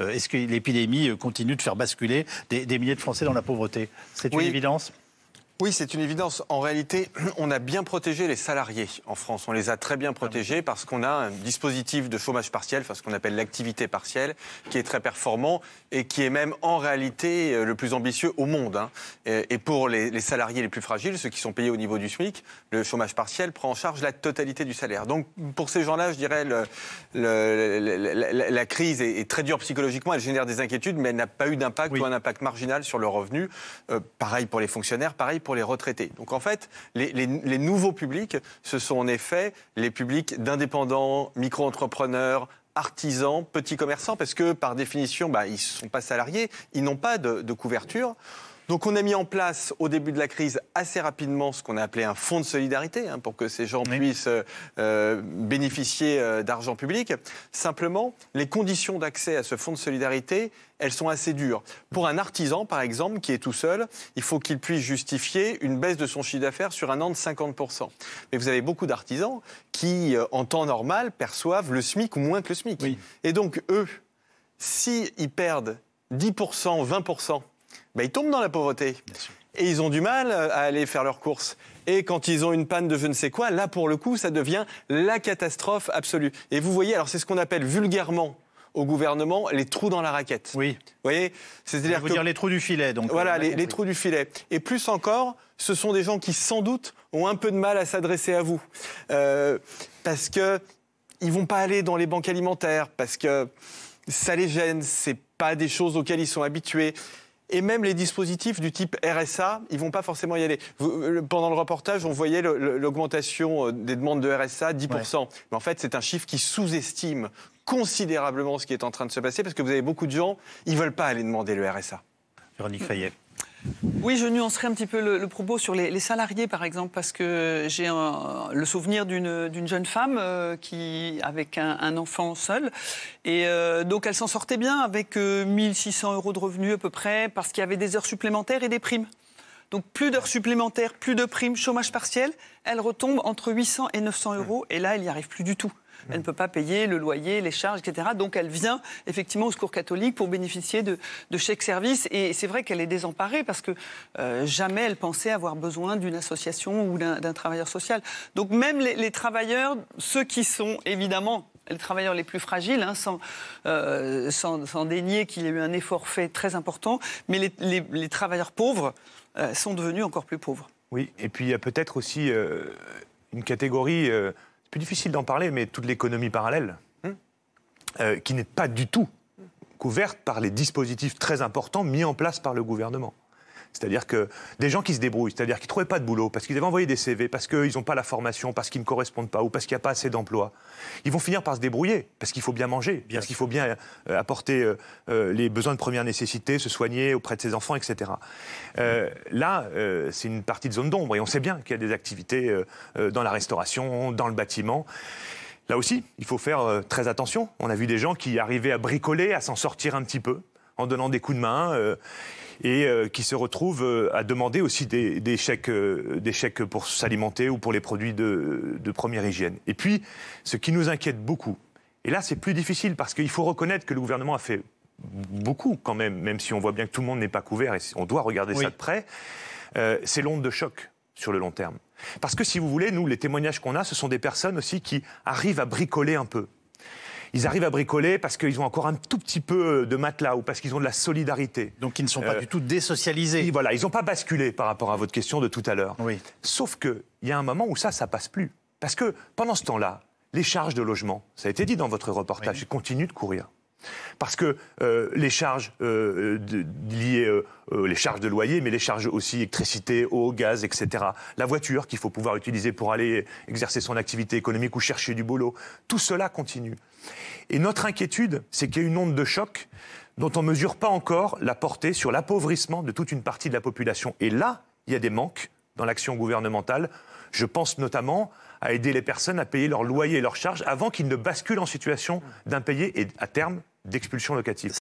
Euh, est-ce que l'épidémie euh, continue de faire basculer des, milliers de Français dans la pauvreté C'est une évidence oui, c'est une évidence. En réalité, on a bien protégé les salariés en France. On les a très bien protégés ah parce qu'on a un dispositif de chômage partiel, ce qu'on appelle l'activité partielle, qui est très performant et qui est même en réalité euh, le plus ambitieux au monde. Hein. Et pour les, salariés les plus fragiles, ceux qui sont payés au niveau du SMIC, le chômage partiel prend en charge la totalité du salaire. Donc pour ces gens-là, je dirais, la, crise est, très dure psychologiquement, elle génère des inquiétudes, mais elle n'a pas eu d'impact ou un impact marginal sur le revenu. Euh, pareil pour les fonctionnaires, pareil pour les retraités. Donc en fait, les, nouveaux publics, ce sont en effet les publics d'indépendants, micro-entrepreneurs, artisans, petits commerçants, parce que par définition, bah, ils ne sont pas salariés, ils n'ont pas de, de couverture. Donc on a mis en place au début de la crise assez rapidement ce qu'on a appelé un fonds de solidarité hein, pour que ces gens puissent euh, euh, bénéficier euh, d'argent public. Simplement, les conditions d'accès à ce fonds de solidarité, elles sont assez dures. Pour un artisan, par exemple, qui est tout seul, il faut qu'il puisse justifier une baisse de son chiffre d'affaires sur un an de 50%. Mais vous avez beaucoup d'artisans qui, en temps normal, perçoivent le SMIC ou moins que le SMIC. Et donc, eux, s'ils perdent 10%, 20% ben, ils tombent dans la pauvreté. Et ils ont du mal euh, à aller faire leurs courses. Et quand ils ont une panne de je ne sais quoi, là, pour le coup, ça devient la catastrophe absolue. Et vous voyez, alors c'est ce qu'on appelle vulgairement au gouvernement les trous dans la raquette. Oui. Vous voyez C'est-à-dire les trous du filet. Donc, voilà, euh, les, trous du filet. Et plus encore, ce sont des gens qui, sans doute, ont un peu de mal à s'adresser à vous. Euh, parce que ils vont pas aller dans les banques alimentaires, parce que ça les gêne, c'est pas des choses auxquelles ils sont habitués et même les dispositifs du type RSA, ils vont pas forcément y aller. Euh, pendant le reportage, on voyait l'augmentation euh, des demandes de RSA, 10%. Mais en fait, c'est un chiffre qui sous-estime considérablement ce qui est en train de se passer parce que vous avez beaucoup de gens, ils veulent pas aller demander le RSA. Véronique Fayet. Oui, je nuancerai un petit peu le, propos sur les, salariés, par exemple, parce que j'ai le souvenir d'une jeune femme euh, qui, avec un, enfant seul, et euh, donc elle s'en sortait bien avec 1600 euh, euros de revenus à peu près, parce qu'il y avait des heures supplémentaires et des primes. Donc plus d'heures supplémentaires, plus de primes, chômage partiel, elle retombe entre 800 et 900 euros et là, elle n'y arrive plus du tout. Elle ne peut pas payer le loyer, les charges, etc. Donc elle vient effectivement au secours catholique pour bénéficier de, de chèques services. Et c'est vrai qu'elle est désemparée parce que euh, jamais elle pensait avoir besoin d'une association ou d'un travailleur social. Donc même les, les travailleurs, ceux qui sont évidemment les travailleurs les plus fragiles, hein, sans, euh, sans, sans, dénier qu'il y a eu un effort fait très important, mais les, les, les travailleurs pauvres, euh, sont devenus encore plus pauvres. Oui, et puis il y a peut-être aussi euh, une catégorie, euh, c'est plus difficile d'en parler, mais toute l'économie parallèle, hmm. qui n'est pas du tout couverte par les dispositifs très importants mis en place par le gouvernement. C'est-à-dire que des gens qui se débrouillent, c'est-à-dire qui ne trouvaient pas de boulot, parce qu'ils avaient envoyé des CV, parce qu'ils n'ont pas la formation, parce qu'ils ne correspondent pas, ou parce qu'il n'y a pas assez d'emplois, ils vont finir par se débrouiller, parce qu'il faut bien manger, parce qu'il faut bien euh, apporter euh, euh, les besoins de première nécessité, se soigner auprès de ses enfants, etc. là, c'est une partie de zone d'ombre, et on sait bien qu'il y a des activités dans la restauration, dans le bâtiment. Là aussi, il faut faire très attention. On a vu des gens qui arrivaient à bricoler, à s'en sortir un petit peu, en donnant des coups de main et euh, qui se retrouvent euh, à demander aussi euh, des, chèques, pour s'alimenter ou pour les produits de, première hygiène. Et puis, ce qui nous inquiète beaucoup, et là c'est plus difficile parce qu'il faut reconnaître que le gouvernement a fait beaucoup quand même, même si on voit bien que tout le monde n'est pas couvert et on doit regarder ça de près, c'est l'onde de choc sur le long terme. Parce que si vous voulez, nous, les témoignages qu'on a, ce sont des personnes aussi qui arrivent à bricoler un peu ils arrivent à bricoler parce qu'ils ont encore un tout petit peu euh, de matelas ou parce qu'ils ont de la solidarité. Donc ils ne sont pas euh, du tout désocialisés. Ils, voilà, ils n'ont pas basculé par rapport à votre question de tout à l'heure. Oui. Sauf qu'il y a un moment où ça, ça passe plus. Parce que pendant ce temps-là, les charges de logement, ça a été dit dans votre reportage, continuent de courir. Parce que euh, les charges euh, liées, euh, les charges de loyer, mais les charges aussi électricité, eau, gaz, etc. La voiture qu'il faut pouvoir utiliser pour aller exercer son activité économique ou chercher du boulot, tout cela continue. Et notre inquiétude, c'est qu'il y a une onde de choc dont on ne mesure pas encore la portée sur l'appauvrissement de toute une partie de la population. Et là, il y a des manques dans l'action gouvernementale. Je pense notamment à aider les personnes à payer leur loyer et leurs charges avant qu'ils ne basculent en situation d'impayé et à terme d'expulsion locative.